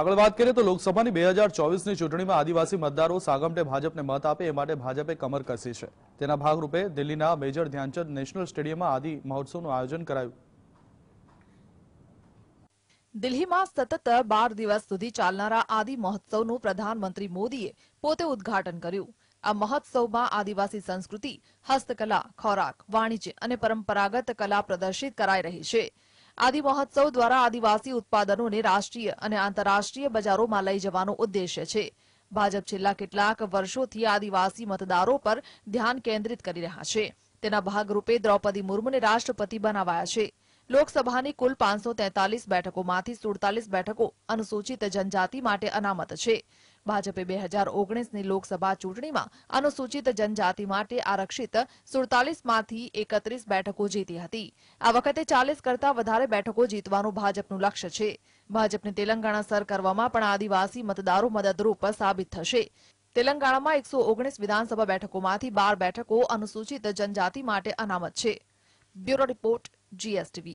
આગળ વાત કરીએ તો લોકસભાની બે હજાર ચોવીસની ચૂંટણીમાં આદિવાસી મતદારો સાગમટે ભાજપને મત આપે એ માટે ભાજપે કમર કસી છે તેના ભાગરૂપે દિલ્હીના મેજર ધ્યાનચંદ નેશનલ સ્ટેડિયમમાં આદિ મહોત્સવનું આયોજન કરાયું દિલ્હીમાં સતત બાર દિવસ સુધી ચાલનારા આદિ મહોત્સવનું પ્રધાનમંત્રી મોદીએ પોતે ઉદઘાટન કર્યું આ મહોત્સવમાં આદિવાસી સંસ્કૃતિ હસ્તકલા ખોરાક વાણિજ્ય અને પરંપરાગત કલા પ્રદર્શિત કરાઈ રહી છે આદિ મહોત્સવ દ્વારા આદિવાસી ઉત્પાદનોને રાષ્ટ્રીય અને આંતરરાષ્ટ્રીય બજારોમાં લઈ જવાનો ઉદ્દેશ્ય છે ભાજપ છેલ્લા કેટલાક વર્ષોથી આદિવાસી મતદારો પર ધ્યાન કેન્દ્રિત કરી રહ્યા છે તેના ભાગરૂપે દ્રૌપદી મુર્મુને રાષ્ટ્રપતિ બનાવાયા છે લોકસભાની કુલ પાંચસો બેઠકોમાંથી સુડતાલીસ બેઠકો અનુસૂચિત જનજાતિ માટે અનામત છે ભાજપે બે હજાર ઓગણીસની લોકસભા ચૂંટણીમાં અનુસૂચિત જનજાતિ માટે આરક્ષિત સુડતાલીસમાંથી એકત્રીસ બેઠકો જીતી હતી આ વખતે ચાલીસ કરતા વધારે બેઠકો જીતવાનું ભાજપનું લક્ષ્ય છે ભાજપને તેલંગાણા સર કરવામાં પણ આદિવાસી મતદારો મદદરૂપ સાબિત થશે તેલંગાણામાં એકસો ઓગણીસ વિધાનસભા બેઠકોમાંથી બાર બેઠકો અનુસૂચિત જનજાતિ માટે અનામત છે બ્યુરો રિપોર્ટ જીએસટીવી